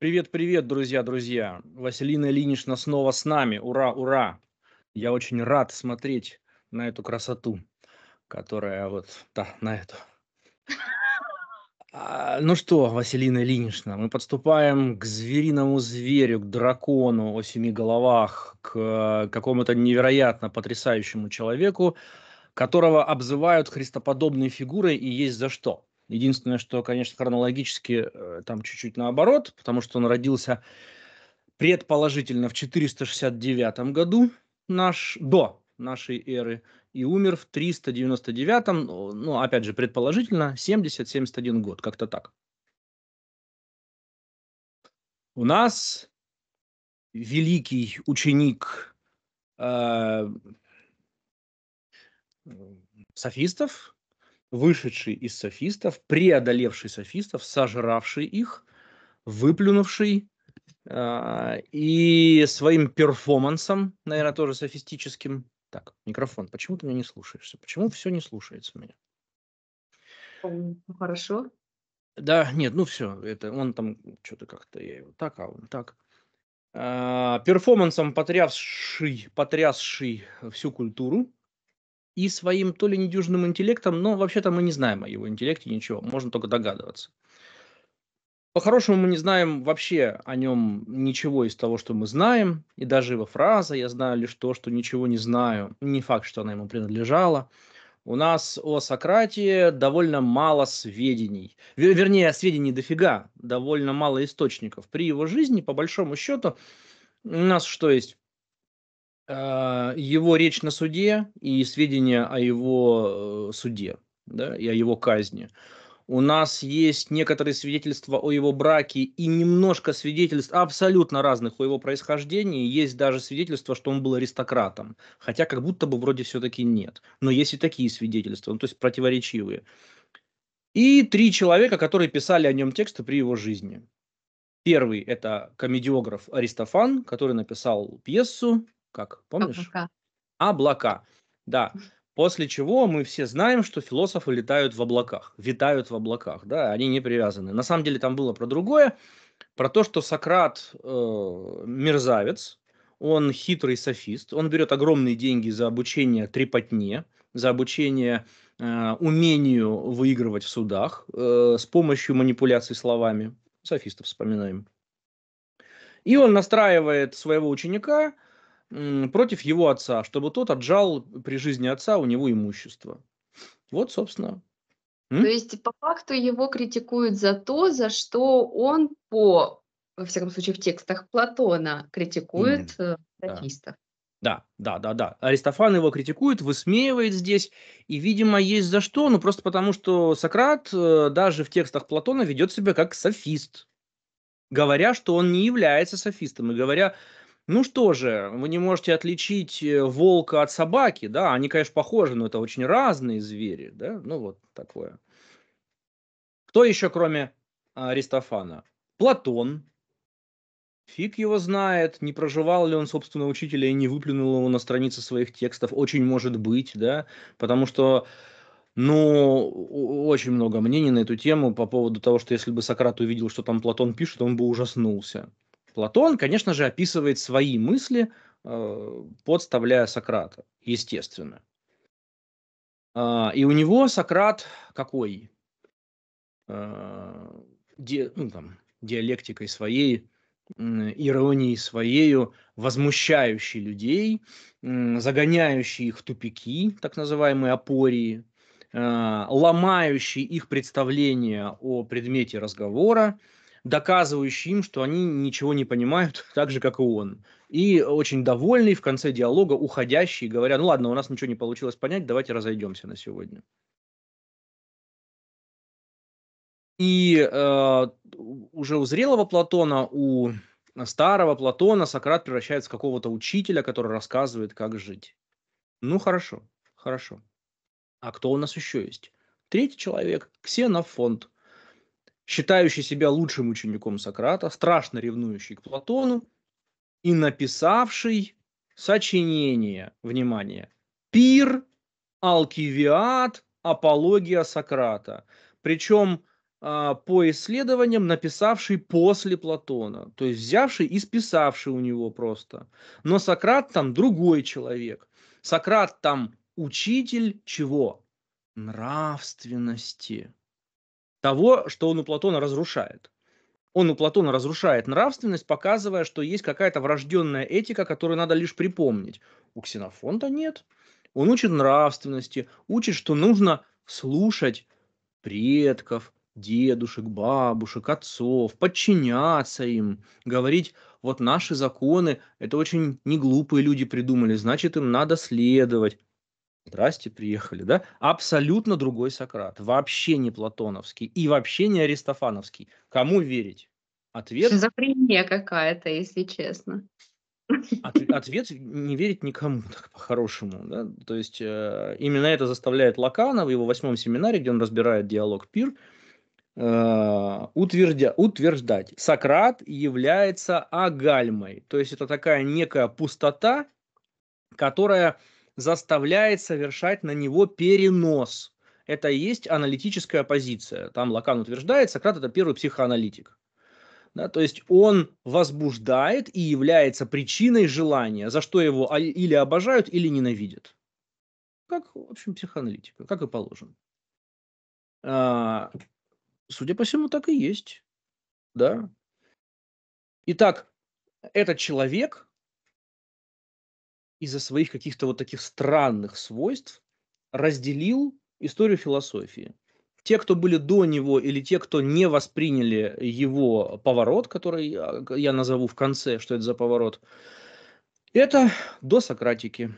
Привет-привет, друзья-друзья. Василина Ильинична снова с нами. Ура, ура. Я очень рад смотреть на эту красоту, которая вот, да, на эту. А, ну что, Василина Ильинична, мы подступаем к звериному зверю, к дракону о семи головах, к э, какому-то невероятно потрясающему человеку, которого обзывают христоподобной фигурой и есть за что – Единственное, что, конечно, хронологически э, там чуть-чуть наоборот, потому что он родился предположительно в 469 году наш, до нашей эры и умер в 399, ну, ну, опять же, предположительно, 70-71 год, как-то так. У нас великий ученик э, э софистов, вышедший из софистов, преодолевший софистов, сожравший их, выплюнувший э, и своим перформансом, наверное, тоже софистическим. Так, микрофон, почему ты меня не слушаешься? Почему все не слушается меня? Хорошо. Да, нет, ну все, это он там что-то как-то, я его так, а он так. А, перформансом потрясший, потрясший всю культуру, и своим то ли недюжным интеллектом, но вообще-то мы не знаем о его интеллекте ничего, можно только догадываться. По-хорошему мы не знаем вообще о нем ничего из того, что мы знаем, и даже его фраза «я знаю лишь то, что ничего не знаю», не факт, что она ему принадлежала. У нас о Сократе довольно мало сведений, вернее, сведений дофига, довольно мало источников. При его жизни, по большому счету, у нас что есть? Э, его речь на суде и сведения о его э, суде да, и о его казни. У нас есть некоторые свидетельства о его браке и немножко свидетельств абсолютно разных о его происхождении. Есть даже свидетельство, что он был аристократом, хотя как будто бы вроде все-таки нет. Но есть и такие свидетельства, ну, то есть противоречивые. И три человека, которые писали о нем тексты при его жизни. Первый – это комедиограф Аристофан, который написал пьесу как помнишь? Облака. Облака, да. После чего мы все знаем, что философы летают в облаках, витают в облаках, да, они не привязаны. На самом деле там было про другое, про то, что Сократ э, мерзавец, он хитрый софист, он берет огромные деньги за обучение трепотне, за обучение э, умению выигрывать в судах э, с помощью манипуляций словами. Софистов вспоминаем. И он настраивает своего ученика против его отца, чтобы тот отжал при жизни отца у него имущество. Вот, собственно. М? То есть, по факту его критикуют за то, за что он по, во всяком случае, в текстах Платона критикует mm, Да. да, да, да, да. Аристофан его критикует, высмеивает здесь, и, видимо, есть за что, ну просто потому, что Сократ э, даже в текстах Платона ведет себя как софист, говоря, что он не является софистом, и говоря, ну что же, вы не можете отличить э, волка от собаки, да, они, конечно, похожи, но это очень разные звери, да, ну вот такое. Кто еще, кроме Аристофана? Платон. Фиг его знает, не проживал ли он, собственно, учителя и не выплюнул его на странице своих текстов. Очень может быть, да, потому что ну, очень много мнений на эту тему по поводу того, что если бы Сократ увидел, что там Платон пишет, он бы ужаснулся. Платон, конечно же, описывает свои мысли, э, подставляя Сократа, естественно. А, и у него Сократ какой? Э, Ди, ну, там, диалектикой своей, иронией своею, возмущающий людей, загоняющий их в тупики, так называемые апории, э, ломающий их представление о предмете разговора, доказывающий им, что они ничего не понимают, так же, как и он. И очень довольный в конце диалога, уходящий, говоря, ну ладно, у нас ничего не получилось понять, давайте разойдемся на сегодня. И э, уже у зрелого Платона, у старого Платона Сократ превращается в какого-то учителя, который рассказывает, как жить. Ну хорошо, хорошо. А кто у нас еще есть? Третий человек – Ксенофонт считающий себя лучшим учеником Сократа, страшно ревнующий к Платону и написавший сочинение, внимание, «Пир, Алкивиад, Апология Сократа». Причем а, по исследованиям, написавший после Платона, то есть взявший и списавший у него просто. Но Сократ там другой человек. Сократ там учитель чего? Нравственности того, что он у Платона разрушает. Он у Платона разрушает нравственность, показывая, что есть какая-то врожденная этика, которую надо лишь припомнить. У Ксенофонта нет. Он учит нравственности, учит, что нужно слушать предков, дедушек, бабушек, отцов, подчиняться им, говорить, вот наши законы, это очень неглупые люди придумали, значит, им надо следовать. Здрасте, приехали, да? Абсолютно другой Сократ. Вообще не платоновский и вообще не аристофановский. Кому верить? Ответ... Шизофрения какая-то, если честно. От, ответ не верить никому, так по-хорошему. Да? То есть э, именно это заставляет Лакана в его восьмом семинаре, где он разбирает диалог Пир, э, утвердя, утверждать, Сократ является агальмой. То есть это такая некая пустота, которая заставляет совершать на него перенос. Это и есть аналитическая позиция. Там Лакан утверждает, Сократ это первый психоаналитик. Да, то есть он возбуждает и является причиной желания, за что его а, или обожают, или ненавидят. Как, в общем, психоаналитика, как и положено. А, судя по всему, так и есть. Да? Итак, этот человек из-за своих каких-то вот таких странных свойств разделил историю философии. Те, кто были до него или те, кто не восприняли его поворот, который а, я назову в конце, что это за поворот, это до Сократики,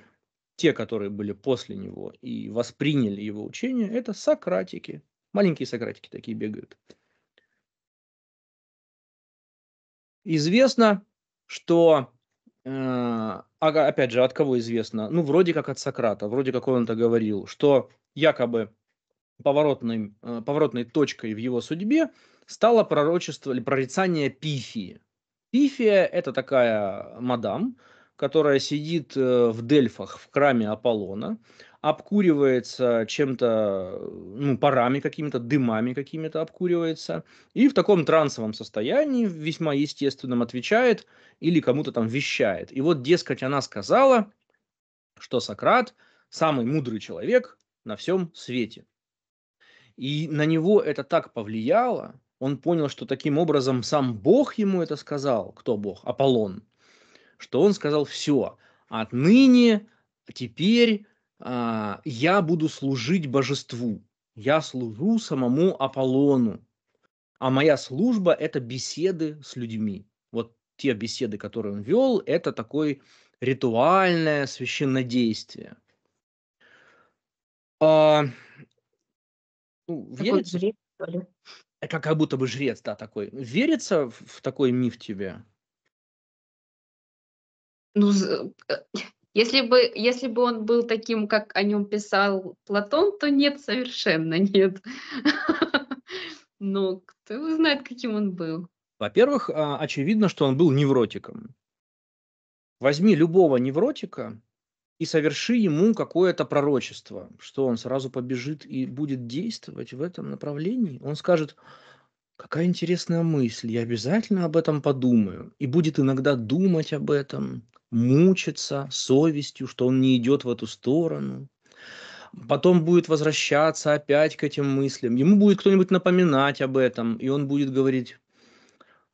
Те, которые были после него и восприняли его учение, это сократики. Маленькие сократики такие бегают. Известно, что а опять же, от кого известно? Ну, вроде как от Сократа, вроде как он это говорил, что якобы поворотной, э, поворотной точкой в его судьбе стало пророчество или прорицание Пифии. Пифия – это такая мадам, которая сидит э, в Дельфах в храме Аполлона обкуривается чем-то, ну, парами какими-то, дымами какими-то обкуривается, и в таком трансовом состоянии, весьма естественном, отвечает или кому-то там вещает. И вот, дескать, она сказала, что Сократ самый мудрый человек на всем свете. И на него это так повлияло, он понял, что таким образом сам Бог ему это сказал, кто Бог, Аполлон, что он сказал все, отныне, теперь а, я буду служить божеству, я служу самому Аполлону, а моя служба – это беседы с людьми. Вот те беседы, которые он вел, это такое ритуальное священнодействие. А, ну, верится, жрец, э, как, как будто бы жрец, да, такой. Верится в, в такой миф тебе? Ну, э, если бы, если бы он был таким, как о нем писал Платон, то нет, совершенно нет. Но ну, кто его знает, каким он был. Во-первых, а, очевидно, что он был невротиком. Возьми любого невротика и соверши ему какое-то пророчество, что он сразу побежит и будет действовать в этом направлении. Он скажет, Какая интересная мысль. Я обязательно об этом подумаю. И будет иногда думать об этом, мучиться совестью, что он не идет в эту сторону. Потом будет возвращаться опять к этим мыслям. Ему будет кто-нибудь напоминать об этом, и он будет говорить,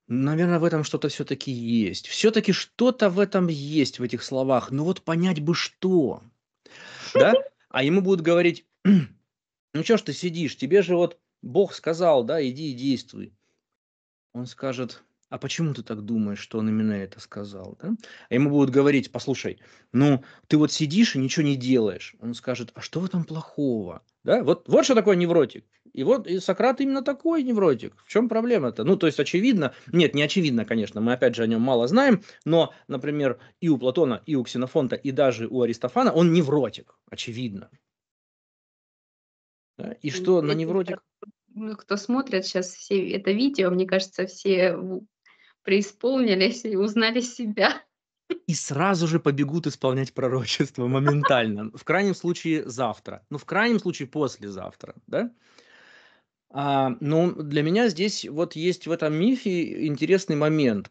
наверное, в этом что-то все-таки есть. Все-таки что-то в этом есть, в этих словах. Но ну вот понять бы что. Да? А ему будут говорить, ну что ж ты сидишь, тебе же вот Бог сказал, да, иди и действуй. Он скажет, а почему ты так думаешь, что он именно это сказал? Да? А ему будут говорить, послушай, ну, ты вот сидишь и ничего не делаешь. Он скажет, а что в этом плохого? Да? Вот, вот что такое невротик. И вот и Сократ именно такой невротик. В чем проблема-то? Ну, то есть, очевидно, нет, не очевидно, конечно, мы опять же о нем мало знаем, но, например, и у Платона, и у Ксенофонта, и даже у Аристофана он невротик, очевидно. И что, на невротик? Кто смотрит сейчас все это видео, мне кажется, все преисполнились и узнали себя. И сразу же побегут исполнять пророчество моментально. В крайнем случае завтра. Ну, в крайнем случае послезавтра, да? А, ну, для меня здесь вот есть в этом мифе интересный момент.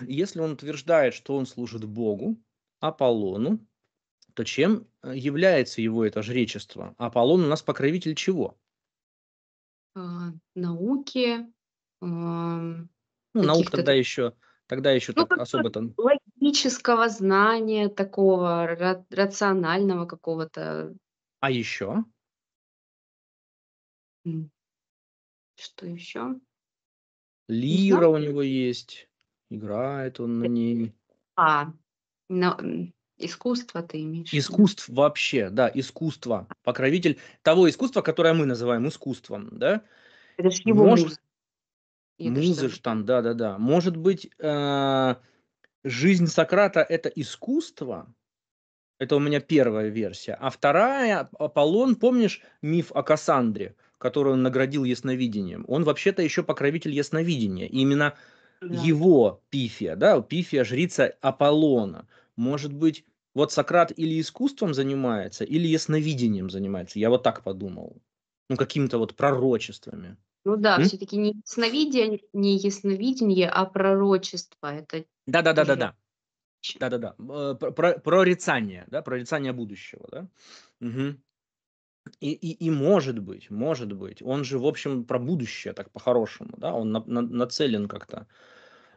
Если он утверждает, что он служит Богу, Аполлону, то чем э, является его это жречество? Аполлон у нас покровитель чего? А, науки. А, ну, наук тогда еще, тогда еще ну, особо там. Логического знания такого, ра- рационального какого-то. А еще? Что еще? Лира у него есть. Играет он на ней. А, на, Искусство ты имеешь? Искусств вообще, да, искусство. Покровитель того искусства, которое мы называем искусством, да? Это же его Может... Музыштан, да, да, да. Может быть, э, жизнь Сократа это искусство? Это у меня первая версия. А вторая, а, Аполлон, помнишь миф о Кассандре, который он наградил ясновидением? Он вообще-то еще покровитель ясновидения. И именно да. его Пифия, да, Пифия жрица Аполлона может быть, вот Сократ или искусством занимается, или ясновидением занимается. Я вот так подумал. Ну, какими-то вот пророчествами. Ну да, М? все-таки не ясновидение, не ясновидение, а пророчество. Это да, да, да, да, да. Да, да, да. Про, прорицание, да, прорицание будущего, да. Угу. И, и, и может быть, может быть, он же, в общем, про будущее, так по-хорошему, да, он на, на, нацелен как-то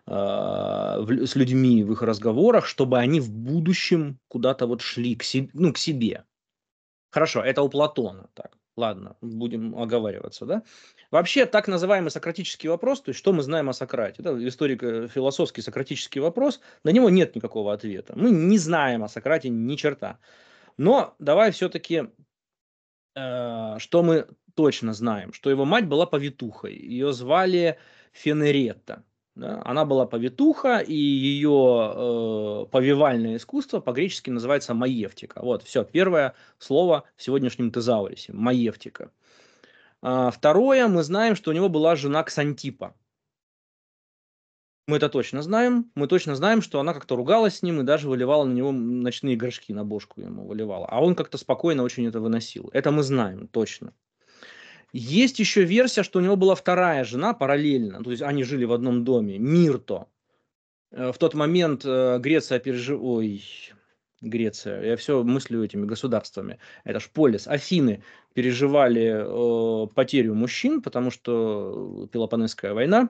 Э, с людьми в их разговорах, чтобы они в будущем куда-то вот шли к, себе, ну, к себе. Хорошо, это у Платона. Так, ладно, будем оговариваться, да? Вообще, так называемый сократический вопрос, то есть что мы знаем о Сократе, да, историко-философский э, сократический вопрос, на него нет никакого ответа. Мы не знаем о Сократе ни черта. Но давай все-таки, э, что мы точно знаем, что его мать была повитухой, ее звали Фенеретта. Да? Она была повитуха, и ее э, повивальное искусство по-гречески называется маевтика. Вот, все, первое слово в сегодняшнем тезаурисе – маевтика. А, второе, мы знаем, что у него была жена Ксантипа. Мы это точно знаем. Мы точно знаем, что она как-то ругалась с ним и даже выливала на него ночные горшки, на бошку ему выливала. А он как-то спокойно очень это выносил. Это мы знаем точно. Есть еще версия, что у него была вторая жена параллельно, ну, то есть они жили в одном доме, Мирто. Э, в тот момент э, Греция переживала... Ой, Греция, я все мыслю этими государствами, это ж полис, Афины переживали э, потерю мужчин, потому что Пелопонесская война,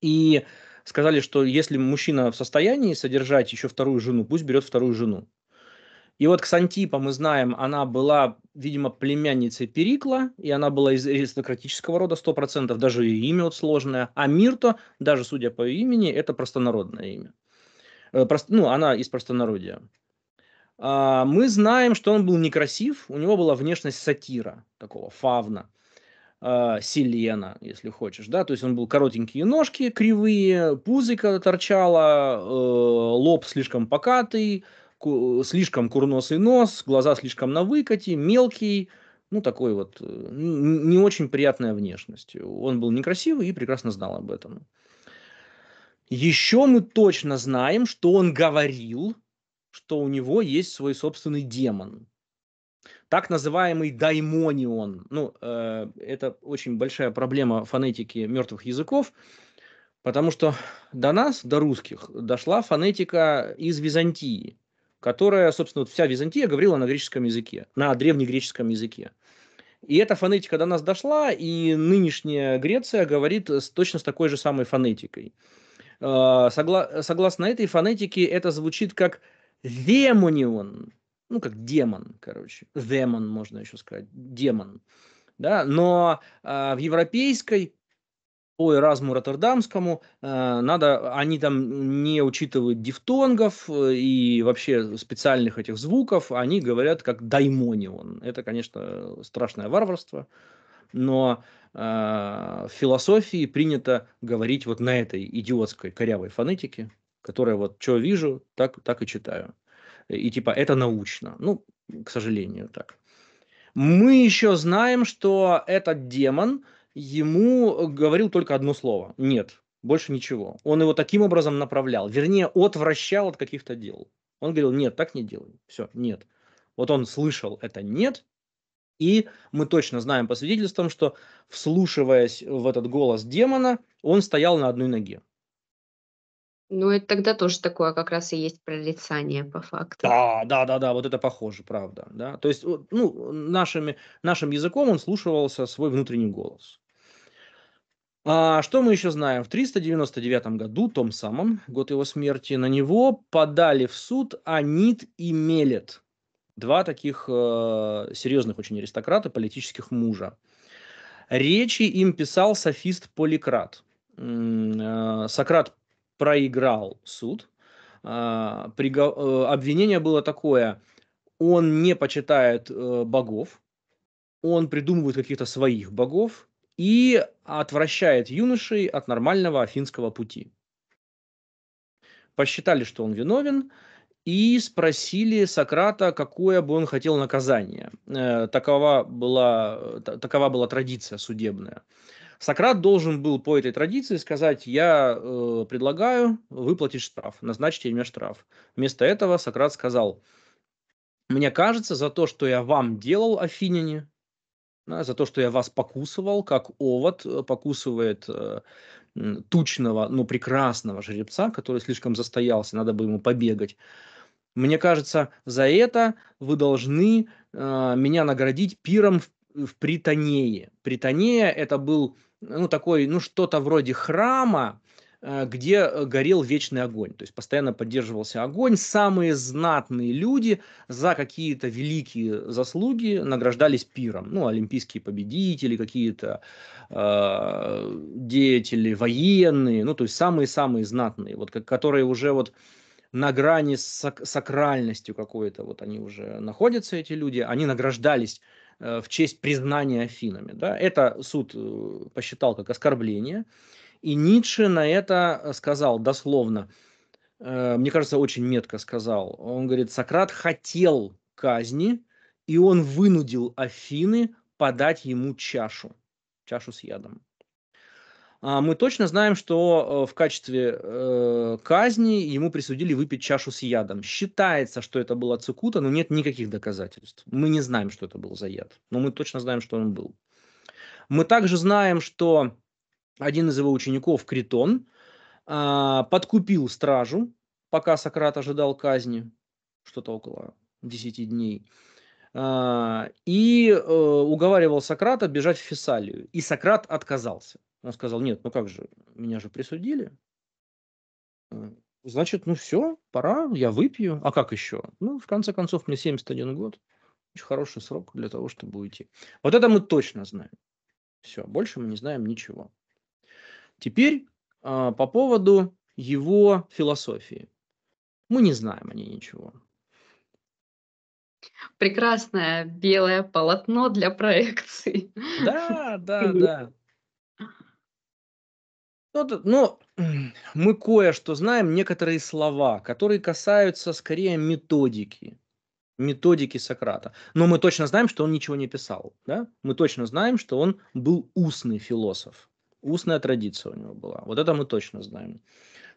и сказали, что если мужчина в состоянии содержать еще вторую жену, пусть берет вторую жену. И вот Ксантипа, мы знаем, она была видимо, племянницей Перикла, и она была из аристократического рода 100%, даже ее имя вот сложное. А Мирто, даже судя по ее имени, это простонародное имя. Э, прост, ну, она из простонародия. А, мы знаем, что он был некрасив, у него была внешность сатира, такого фавна, а, селена, если хочешь, да, то есть он был коротенькие ножки, кривые, пузико торчала э, лоб слишком покатый, слишком курносый нос, глаза слишком на выкате, мелкий, ну, такой вот, э, не очень приятная внешность. Он был некрасивый и прекрасно знал об этом. Еще мы точно знаем, что он говорил, что у него есть свой собственный демон. Так называемый даймонион. Ну, э, это очень большая проблема фонетики мертвых языков, потому что до нас, до русских, дошла фонетика из Византии которая, собственно, вот вся Византия говорила на греческом языке, на древнегреческом языке. И эта фонетика до нас дошла, и нынешняя Греция говорит с, точно с такой же самой фонетикой. Э, согла- согласно этой фонетике, это звучит как демонион, ну, как демон, короче. Демон, можно еще сказать, демон. Да? Но э, в европейской по Эразму Роттердамскому э, надо, они там не учитывают дифтонгов э, и вообще специальных этих звуков, они говорят как даймонион. Это, конечно, страшное варварство, но э, в философии принято говорить вот на этой идиотской корявой фонетике, которая вот что вижу, так, так и читаю. И типа это научно. Ну, к сожалению, так. Мы еще знаем, что этот демон – ему э, говорил только одно слово – нет, больше ничего. Он его таким образом направлял, вернее, отвращал от каких-то дел. Он говорил, нет, так не делай, все, нет. Вот он слышал это «нет», и мы точно знаем по свидетельствам, что, вслушиваясь в этот голос демона, он стоял на одной ноге. Ну, это тогда тоже такое как раз и есть прорицание по факту. Да, да, да, да, вот это похоже, правда. Да? То есть, ну, нашими, нашим языком он слушался свой внутренний голос. А что мы еще знаем? В 399 году, том самом, год его смерти, на него подали в суд Анит и Мелет. Два таких э, серьезных очень аристократа, политических мужа. Речи им писал софист Поликрат. Э, Сократ проиграл суд. А, э, обвинение было такое. Он не почитает э, богов, он придумывает каких-то своих богов, и отвращает юношей от нормального афинского пути. Посчитали, что он виновен, и спросили Сократа, какое бы он хотел наказание. Э, такова была, такова была традиция судебная. Сократ должен был по этой традиции сказать, я э, предлагаю выплатить штраф, назначьте мне штраф. Вместо этого Сократ сказал, мне кажется, за то, что я вам делал, афиняне, за то, что я вас покусывал, как овод э, покусывает э, тучного, но ну, прекрасного жеребца, который слишком застоялся, надо бы ему побегать. Мне кажется, за это вы должны э, меня наградить пиром в, в Притонее. Притонея это был ну, такой, ну, что-то вроде храма, Э, где э, горел вечный огонь. То есть постоянно поддерживался огонь. Самые знатные люди за какие-то великие заслуги награждались пиром. Ну, олимпийские победители, какие-то э, деятели военные, ну, то есть самые-самые знатные, вот, которые уже вот на грани с сакральностью какой-то, вот они уже находятся, эти люди, они награждались э, в честь признания Афинами. Да? Это суд э, посчитал как оскорбление. И Ницше на это э, сказал дословно, э, мне кажется, очень метко сказал. Он говорит, Сократ хотел казни, и он вынудил Афины подать ему чашу, чашу с ядом. А мы точно знаем, что э, в качестве казни ему присудили выпить чашу с ядом. Считается, что это была цикута, но нет никаких доказательств. Мы не знаем, что это был за яд, но мы точно знаем, что он был. Мы также знаем, что один из его учеников, Критон, а, подкупил стражу, пока Сократ ожидал казни, что-то около 10 дней, а, и э, уговаривал Сократа бежать в Фессалию. И Сократ отказался. Он сказал, нет, ну как же, меня же присудили. Э, Значит, ну все, пора, я выпью. А как еще? Ну, в конце концов, мне 71 год. Очень хороший срок для того, чтобы уйти. Вот это мы точно знаем. Все, больше мы не знаем ничего. Теперь а, по поводу его философии. Мы не знаем о ней ничего. Прекрасное белое полотно для проекций. Да, да, да. Ну, но ну, мы кое-что знаем, некоторые слова, которые касаются скорее методики, методики Сократа. Но мы точно знаем, что он ничего не писал. Да? Мы точно знаем, что он был устный философ. Устная традиция у него была. Вот это мы точно знаем.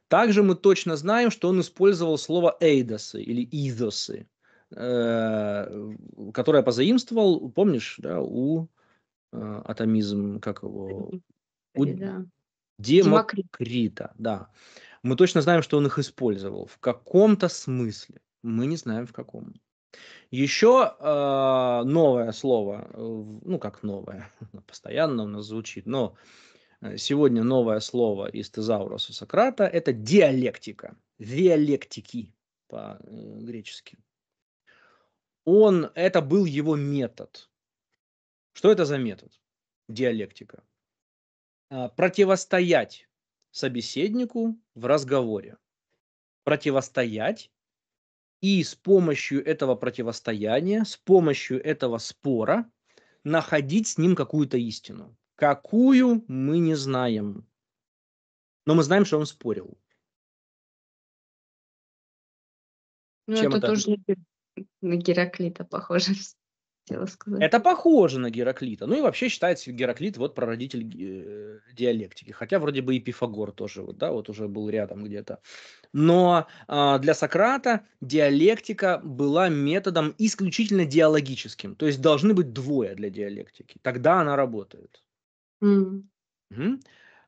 Также мы точно знаем, что он использовал слово эйдосы или идосы, э, которое позаимствовал, помнишь, да, у э, атомизм, как его? У да. Демокрита, да. Мы точно знаем, что он их использовал в каком-то смысле. Мы не знаем в каком. Еще э, новое слово, э, ну как новое, постоянно у нас звучит, но Э, сегодня новое слово из Тезауруса Сократа – это диалектика, диалектики по-гречески. Э, Он, это был его метод. Что это за метод? Диалектика. А, противостоять собеседнику в разговоре. Противостоять и с помощью этого противостояния, с помощью этого спора находить с ним какую-то истину. Какую мы не знаем. Но мы знаем, что он спорил. Ну, Чем это, это тоже на Гераклита похоже, сказать. Это похоже на Гераклита. Ну и вообще считается Гераклит вот прародитель э, диалектики. Хотя вроде бы и Пифагор тоже, вот, да, вот уже был рядом где-то. Но э, для Сократа диалектика была методом исключительно диалогическим. То есть должны быть двое для диалектики. Тогда она работает. М.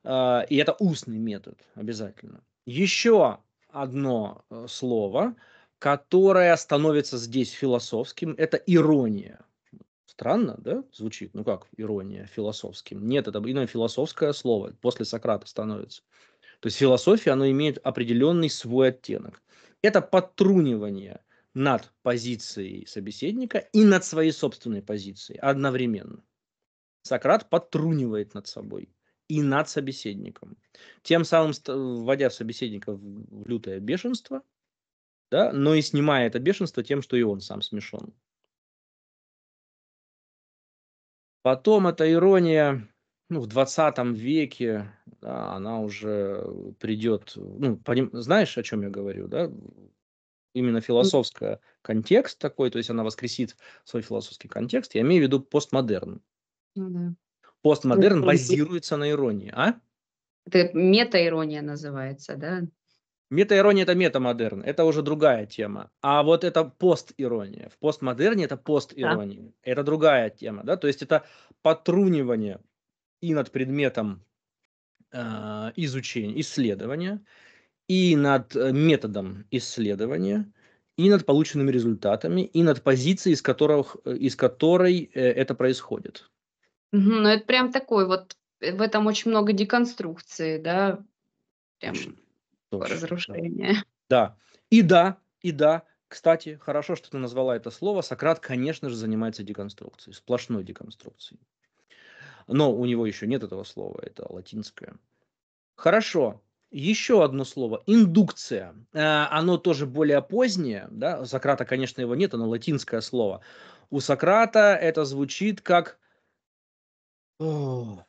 А, и это устный метод обязательно. Еще одно э, слово, которое становится здесь философским, это ирония. Странно, да, звучит? Ну как ирония философским? Нет, это иное философское слово, после Сократа становится. То есть философия, она имеет определенный свой оттенок. Это подтрунивание над позицией собеседника и над своей собственной позицией одновременно. Сократ подтрунивает над собой и над собеседником, тем самым вводя собеседника в лютое бешенство, да, но и снимая это бешенство тем, что и он сам смешон. Потом эта ирония ну, в 20 веке, да, она уже придет, ну, поним, знаешь, о чем я говорю, да? Именно философская контекст такой, то есть она воскресит свой философский контекст. Я имею в виду постмодерн. Ну да. Постмодерн ну, базируется на иронии, а? Это мета-ирония называется, да? Мета-ирония – это метамодерн, это уже другая тема. А вот это пост-ирония. В постмодерне это пост-ирония. Да. Это другая тема, да? То есть это потрунивание и над предметом э, изучения, исследования, и над э, методом исследования, и над полученными результатами, и над позицией, из, которых, э, из которой э, это происходит. Ну, это прям такой вот, э, в этом очень много деконструкции, да, прям Точно, да. Да, и да, и да. Кстати, хорошо, что ты назвала это слово. Сократ, конечно же, занимается деконструкцией, сплошной деконструкцией. Но у него еще нет этого слова, это латинское. Хорошо. Еще одно слово – индукция. Э, Оно тоже более позднее. Да? У Сократа, конечно, его нет, оно латинское слово. У Сократа это звучит как о.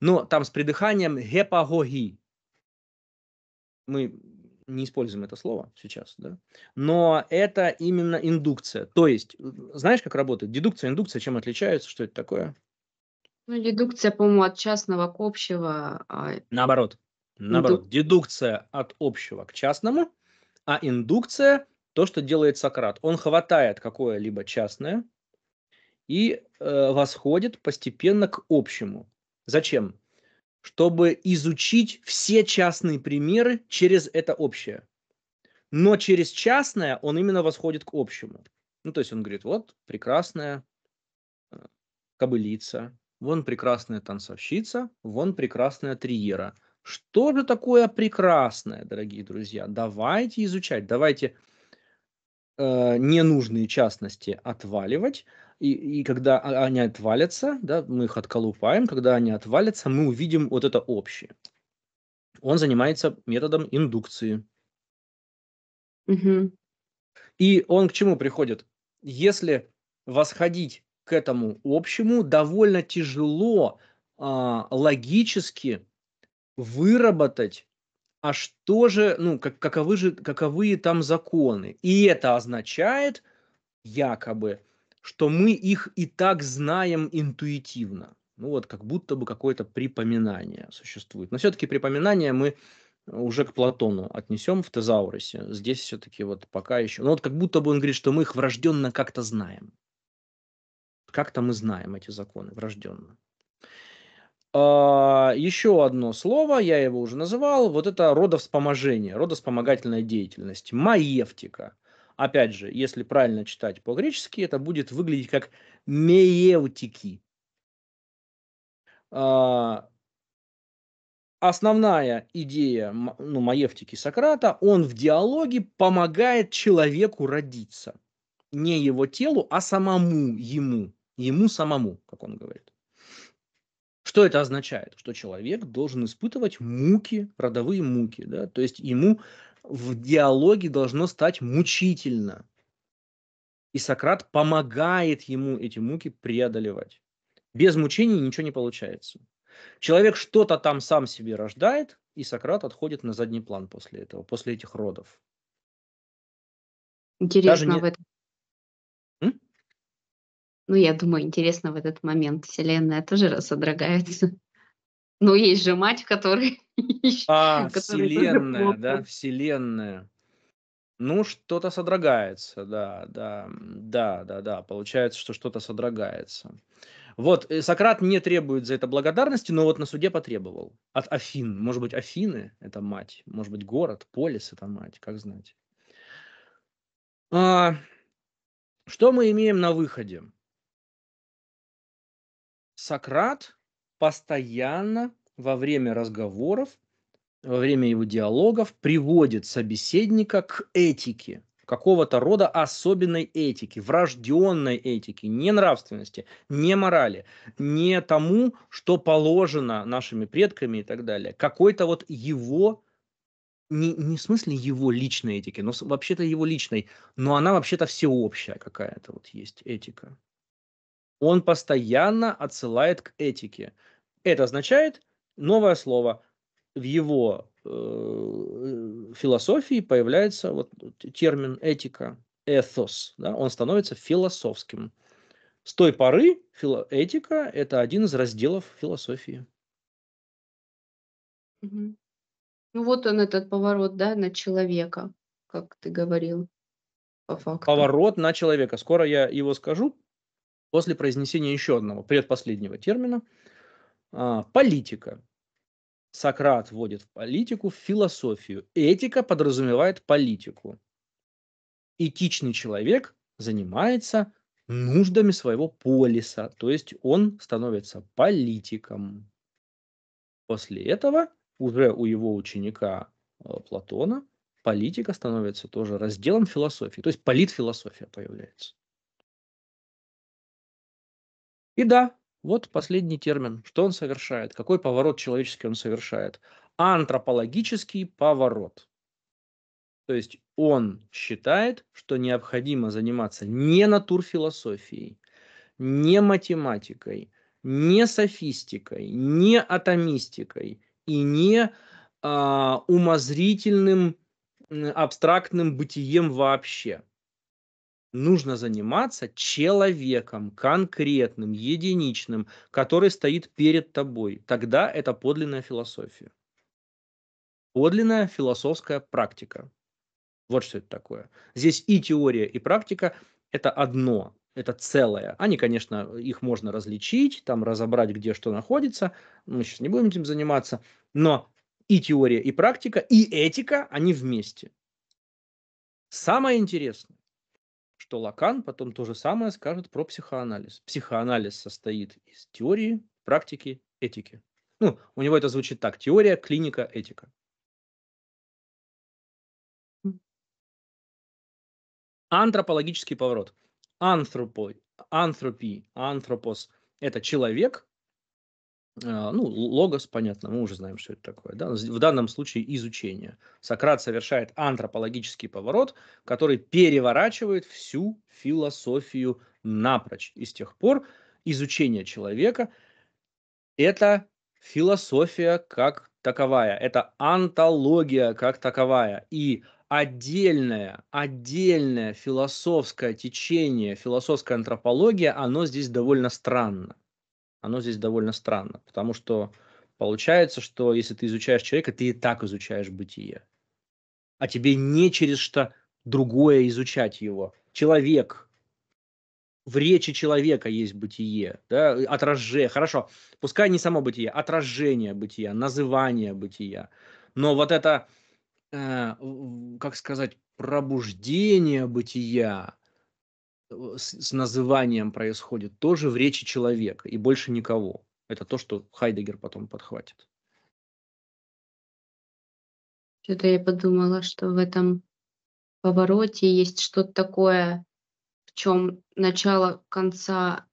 Но там с придыханием гепагоги. Мы не используем это слово сейчас, да? но это именно индукция. То есть, э, знаешь, как работает дедукция, индукция, чем отличаются, что это такое? Ну, дедукция, по-моему, от частного к общего. А... Наоборот. Наоборот. Индук... Дедукция от общего к частному, а индукция – то, что делает Сократ. Он хватает какое-либо частное, и э, восходит постепенно к общему. Зачем? Чтобы изучить все частные примеры через это общее. Но через частное он именно восходит к общему. Ну, то есть он говорит, вот прекрасная э, кобылица, вон прекрасная танцовщица, вон прекрасная триера. Что же такое прекрасное, дорогие друзья? Давайте изучать, давайте э, ненужные частности отваливать, и, когда а, они отвалятся, да, мы их отколупаем, когда они отвалятся, мы увидим вот это общее. Он занимается методом индукции. Угу. И он к чему приходит? Если восходить к этому общему, довольно тяжело а, логически выработать а что же, ну, как, каковы же, каковы там законы? И это означает, якобы, что мы их и так знаем интуитивно. Ну вот, как будто бы какое-то припоминание существует. Но все-таки припоминание мы э, уже к Платону отнесем в Тезаурусе. Здесь все-таки вот пока еще... Ну вот как будто бы он говорит, что мы их врожденно как-то знаем. Как-то мы знаем эти законы врожденно. А, еще одно слово, я его уже называл, вот это родовспоможение, родовспомогательная деятельность, маевтика. Опять же, если правильно читать по-гречески, это будет выглядеть как меевтики. А, основная идея ну, маевтики Сократа, он в диалоге помогает человеку родиться. Не его телу, а самому ему. Ему самому, как он говорит. Что это означает? Что человек должен испытывать муки, родовые муки. Да? То есть ему в диалоге должно стать мучительно. И Сократ помогает ему эти муки преодолевать. Без мучений ничего не получается. Человек что-то там сам себе рождает, и Сократ отходит на задний план после этого, после этих родов. Интересно не... в этом. Ну, я думаю, интересно в этот момент Вселенная тоже разодрогается. Но есть же мать, которая... А, вселенная, да, вселенная. Ну, что-то содрогается, да, да, да, да, да. Получается, что что-то содрогается. Вот, э, Сократ не требует за это благодарности, но вот на суде потребовал. От Афин. Может быть, Афины – это мать. Может быть, город, полис – это мать, как знать. А, что мы имеем на выходе? Сократ постоянно во время разговоров, во время его диалогов приводит собеседника к этике, какого-то рода особенной этики, врожденной этики, не нравственности, не морали, не тому, что положено нашими предками и так далее. Какой-то вот его не, не в смысле его личной этики, но вообще-то его личной, но она вообще-то всеобщая какая-то вот есть этика. Он постоянно отсылает к этике. Это означает новое слово. В его э, философии появляется вот термин этика, эфос. Да? Он становится философским. С той поры фило- этика – это один из разделов философии. Ну вот он этот поворот, да, на человека, как ты говорил, по факту. Поворот на человека. Скоро я его скажу после произнесения еще одного предпоследнего термина – а, политика. Сократ вводит в политику в философию. Этика подразумевает политику. Этичный человек занимается нуждами своего полиса, то есть он становится политиком. После этого уже у его ученика э, Платона политика становится тоже разделом философии, то есть политфилософия появляется. И да, вот последний термин. Что он совершает? Какой поворот человеческий он совершает? Антропологический поворот. То есть он считает, что необходимо заниматься не натурфилософией, не математикой, не софистикой, не атомистикой и не а, умозрительным абстрактным бытием вообще нужно заниматься человеком, конкретным, единичным, который стоит перед тобой. Тогда это подлинная философия. Подлинная философская практика. Вот что это такое. Здесь и теория, и практика – это одно, это целое. Они, конечно, их можно различить, там разобрать, где что находится. Мы сейчас не будем этим заниматься. Но и теория, и практика, и этика, они вместе. Самое интересное, что Лакан потом то же самое скажет про психоанализ. Психоанализ состоит из теории, практики, этики. Ну, у него это звучит так. Теория, клиника, этика. Антропологический поворот. Антропой, антропи, антропос – это человек, а, ну, логос, понятно, мы уже знаем, что это такое. Да? В данном случае изучение. Сократ совершает антропологический поворот, который переворачивает всю философию напрочь. И с тех пор изучение человека – это философия как таковая, это антология как таковая. И отдельное, отдельное философское течение, философская антропология, оно здесь довольно странно оно здесь довольно странно, потому что получается, что если ты изучаешь человека, ты и так изучаешь бытие. А тебе не через что другое изучать его. Человек, в речи человека есть бытие, да, отражение, хорошо, пускай не само бытие, отражение бытия, называние бытия, но вот это, э, как сказать, пробуждение бытия, Э, с, с называнием происходит тоже в речи человека и больше никого. Это то, что Хайдегер потом подхватит. Что-то я подумала, что в этом повороте есть что-то такое, в чем начало конца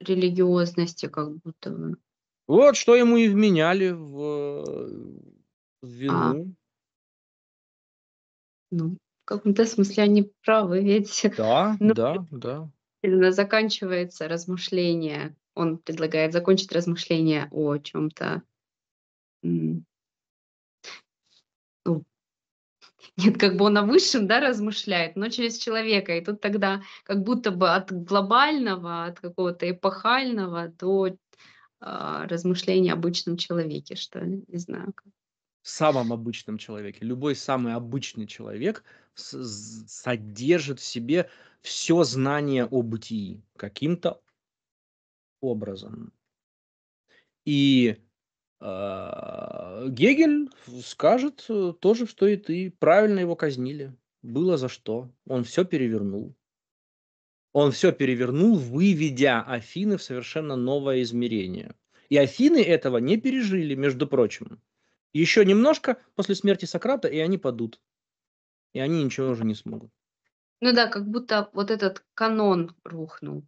религиозности как будто бы. Вот что ему и вменяли в, э, в а. вину. А. Ну, каком-то смысле они правы, ведь... Да, ну, да, да. Заканчивается размышление, он предлагает закончить размышление о чем-то. Ну, нет, как бы он о высшем, да, размышляет, но через человека. И тут тогда как будто бы от глобального, от какого-то эпохального до э, размышления об обычном человеке, что не знаю. Как в самом обычном человеке, любой самый обычный человек содержит в себе все знание о бытии каким-то образом. И э, Гегель скажет то же, что и ты. Правильно его казнили. Было за что. Он все перевернул. Он все перевернул, выведя Афины в совершенно новое измерение. И Афины этого не пережили, между прочим. Еще немножко после смерти Сократа, и они падут. И они ничего уже не смогут. Ну да, как будто вот этот канон рухнул.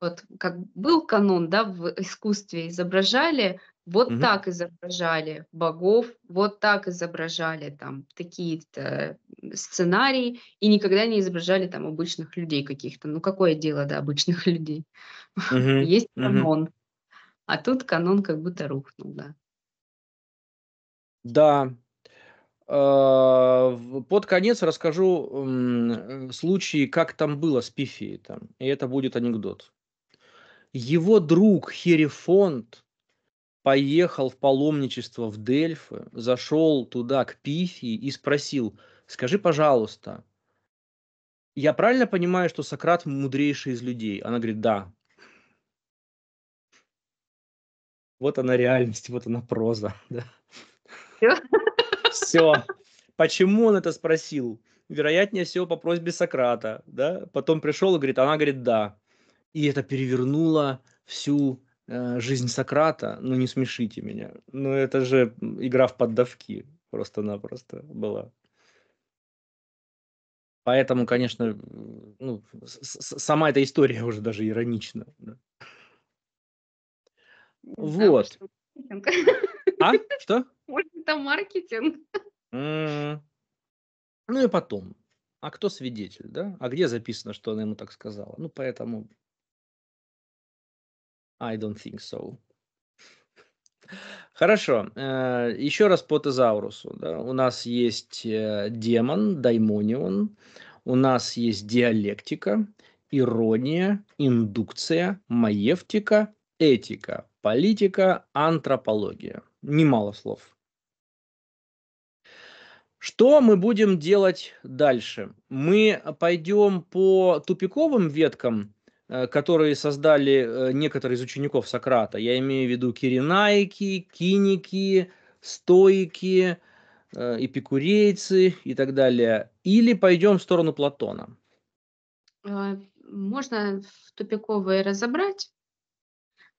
Вот как был канон, да, в искусстве изображали, вот угу. так изображали богов, вот так изображали там такие-то сценарии, и никогда не изображали там обычных людей каких-то. Ну какое дело до да, обычных людей? Угу. Есть канон. Угу. А тут канон как будто рухнул, да. Да. А, под конец расскажу случай, как там было с Пифией. Там, и это будет анекдот. Его друг Херифонт поехал в паломничество в Дельфы, зашел туда к Пифии и спросил, скажи, пожалуйста, я правильно понимаю, что Сократ мудрейший из людей? Она говорит, да. Вот она реальность, вот она проза. Да? Все. Все. Почему он это спросил? Вероятнее всего по просьбе Сократа, да? Потом пришел и говорит, она говорит, да. И это перевернуло всю э, жизнь Сократа. Ну не смешите меня. Ну это же игра в поддавки просто-напросто была. Поэтому, конечно, ну, сама эта история уже даже иронична. Да? Вот. А? Что? Может, это маркетинг? Ну и потом. А кто свидетель, да? А где записано, что она ему так сказала? Ну, поэтому I don't think so. Хорошо. Э, Еще раз по тезаурусу. Да? У нас есть э, демон, даймонион. У нас есть диалектика, ирония, индукция, маевтика, этика, политика, антропология. Немало слов. Что мы будем делать дальше? Мы пойдем по тупиковым веткам, э, которые создали э, некоторые из учеников Сократа. Я имею в виду киринайки, киники, стоики, э, эпикурейцы и так далее. Или пойдем в сторону Платона? А, можно в тупиковые разобрать,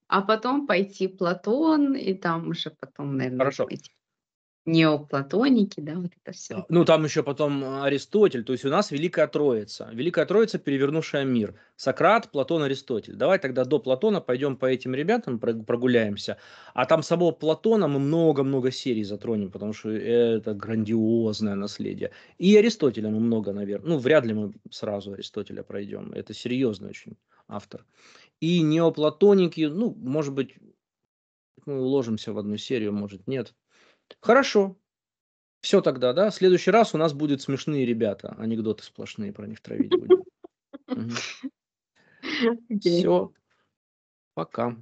а потом пойти Платон, и там уже потом, наверное, Хорошо. Пойти неоплатоники, да, вот это все. А, ну, там еще потом а, Аристотель, то есть у нас Великая Троица, Великая Троица, перевернувшая мир. Сократ, Платон, Аристотель. Давай тогда до Платона пойдем по этим ребятам прогуляемся. А там самого Платона мы много-много серий затронем, потому что это грандиозное наследие. И Аристотеля мы много, наверное. Ну, вряд ли мы сразу Аристотеля пройдем. Это серьезный очень автор. И неоплатоники, ну, может быть, мы уложимся в одну серию, может, нет. Хорошо. Все тогда, да? В следующий раз у нас будут смешные ребята. Анекдоты сплошные про них травить будем. Все. Пока.